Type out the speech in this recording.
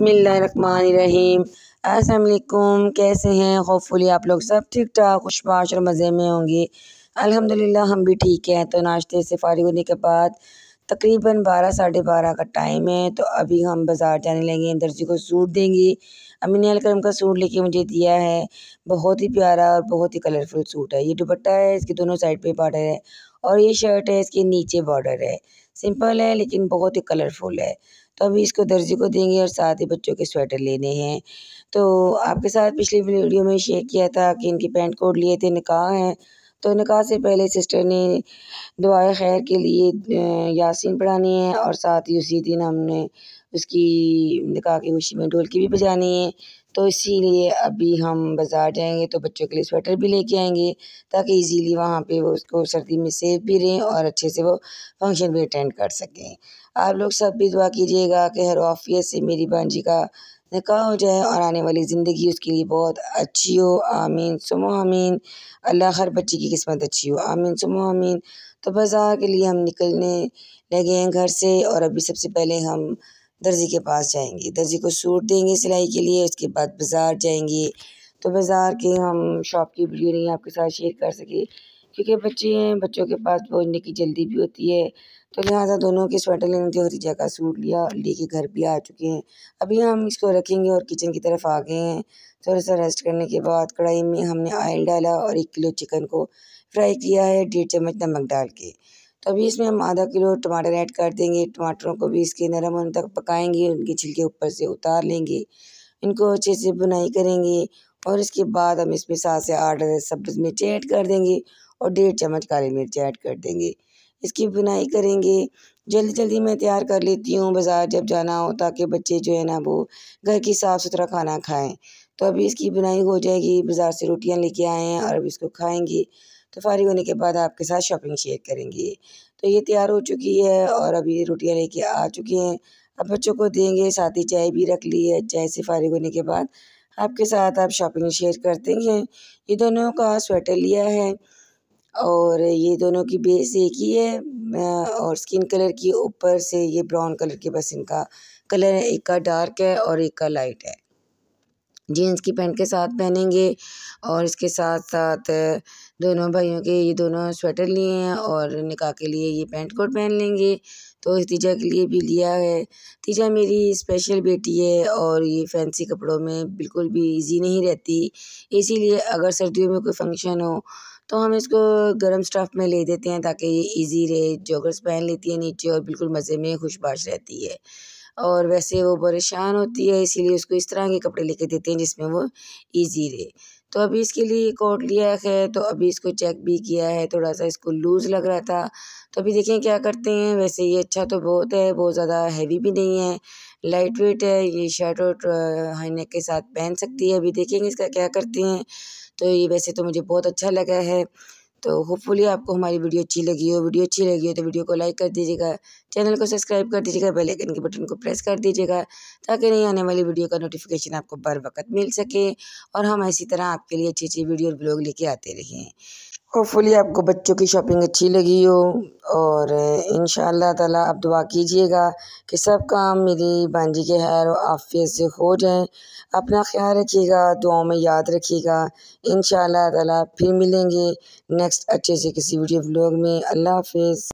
बसमीम असलकुम कैसे हैं होपफुली आप लोग सब ठीक ठाक खुशबाश और मज़े में होंगे अल्हम्दुलिल्लाह हम भी ठीक हैं तो नाश्ते से फारिग होने के बाद तकरीबन बारह साढ़े बारह का टाइम है तो अभी हम बाज़ार जाने लगे हैं दर्जी को सूट देंगे अमीन अलकरम का सूट लेके मुझे दिया है बहुत ही प्यारा और बहुत ही कलरफुल सूट है ये दुपट्टा है इसके दोनों साइड पे बॉर्डर है और ये शर्ट है इसके नीचे बॉर्डर है सिंपल है लेकिन बहुत ही कलरफुल है तो अभी इसको दर्जी को देंगे और साथ ही बच्चों के स्वेटर लेने हैं तो आपके साथ पिछली वीडियो में शेयर किया था कि इनकी पैंट कोट लिए थे निकाह हैं तो निकाह से पहले सिस्टर ने दुआ खैर के लिए यासीन पढ़ानी है और साथ ही उसी दिन हमने उसकी निकाह की खुशी में ढोलकी भी बजानी है तो इसीलिए अभी हम बाज़ार जाएंगे तो बच्चों के लिए स्वेटर भी लेके आएंगे ताकि इजीली वहाँ पे वो उसको सर्दी में सेफ भी रहें और अच्छे से वो फंक्शन भी अटेंड कर सकें आप लोग सब भी दुआ कीजिएगा कि हर ऑफियत से मेरी भांजी का निकाह हो जाए और आने वाली ज़िंदगी उसके लिए बहुत अच्छी हो आमीन सुमो आमीन अल्लाह हर बच्चे की किस्मत अच्छी हो आमीन सुमो आमीन तो बाज़ार के लिए हम निकलने लगे हैं घर से और अभी सबसे पहले हम दर्जी के पास जाएंगी दर्जी को सूट देंगे सिलाई के लिए उसके बाद बाज़ार जाएंगी तो बाज़ार के हम शॉप की वीडियो नहीं आपके साथ शेयर कर सके क्योंकि बच्चे हैं बच्चों के पास पहुँचने की जल्दी भी होती है तो लिहाजा दोनों के स्वेटर लेने थे जगह का सूट लिया लेके घर भी आ चुके हैं अभी हम इसको रखेंगे और किचन की तरफ आ गए हैं थोड़ा सा रेस्ट करने के बाद कढ़ाई में हमने ऑयल डाला और एक किलो चिकन को फ्राई किया है डेढ़ चम्मच नमक डाल के अभी इसमें हम आधा किलो टमाटर ऐड कर देंगे टमाटरों को भी इसके नरम होने तक पकाएंगे उनके छिलके ऊपर से उतार लेंगे इनको अच्छे से बुनाई करेंगे और इसके बाद हम इसमें सात से आठ सब्ज़ मिर्च ऐड कर देंगे और डेढ़ चम्मच काली मिर्च ऐड कर देंगे इसकी बुनाई करेंगे जल्दी जल्दी मैं तैयार कर लेती हूँ बाज़ार जब जाना हो ताकि बच्चे जो है ना वो घर की साफ़ सुथरा खाना खाएं तो अभी इसकी बुनाई हो जाएगी बाज़ार से रोटियाँ लेके आए हैं और अब इसको खाएंगे तो फारिग होने के बाद आपके साथ शॉपिंग शेयर करेंगे तो ये तैयार हो चुकी है और अभी रोटियाँ लेके आ चुकी हैं अब बच्चों को देंगे साथ ही चाय भी रख ली है चाय से फारिग होने के बाद आपके साथ आप शॉपिंग शेयर करते हैं ये दोनों का स्वेटर लिया है और ये दोनों की बेस एक ही है और स्किन कलर की ऊपर से ये ब्राउन कलर के बस इनका कलर है एक का डार्क है और एक का लाइट है जीन्स की पैंट के साथ पहनेंगे और इसके साथ साथ दोनों भाइयों के ये दोनों स्वेटर लिए हैं और निकाह के लिए ये पैंट कोट पहन लेंगे तो तीजा के लिए भी लिया है तीजा मेरी स्पेशल बेटी है और ये फैंसी कपड़ों में बिल्कुल भी इजी नहीं रहती इसीलिए अगर सर्दियों में कोई फंक्शन हो तो हम इसको गर्म स्टफ़ में ले देते हैं ताकि ये ईजी रहे जॉगर्स पहन लेती है नीचे और बिल्कुल मज़े में खुशबाश रहती है और वैसे वो परेशान होती है इसीलिए उसको इस तरह के कपड़े लेके देते हैं जिसमें वो ईजी रहे तो अभी इसके लिए कोट लिया है तो अभी इसको चेक भी किया है थोड़ा सा इसको लूज़ लग रहा था तो अभी देखें क्या करते हैं वैसे ये अच्छा तो बहुत है बहुत ज़्यादा हैवी भी नहीं है लाइट वेट है ये शर्ट और हाईनेक के साथ पहन सकती है अभी देखेंगे इसका क्या करते हैं तो ये वैसे तो मुझे बहुत अच्छा लगा है तो होपफुली आपको हमारी वीडियो अच्छी लगी हो वीडियो अच्छी लगी हो तो वीडियो को लाइक कर दीजिएगा चैनल को सब्सक्राइब कर दीजिएगा बेल आइकन के बटन को प्रेस कर दीजिएगा ताकि नहीं आने वाली वीडियो का नोटिफिकेशन आपको बर वक्त मिल सके और हम इसी तरह आपके लिए अच्छी अच्छी वीडियो और ब्लॉग लेके आते रहें होपफुली आपको बच्चों की शॉपिंग अच्छी लगी हो और इन ताला आप दुआ कीजिएगा कि सब काम मेरी भांजी के हैर और आफियत से हो जाएं अपना ख्याल रखिएगा दुआओं में याद रखिएगा इन ताला फिर मिलेंगे नेक्स्ट अच्छे से किसी वीडियो ब्लॉग में अल्लाह हाफिज़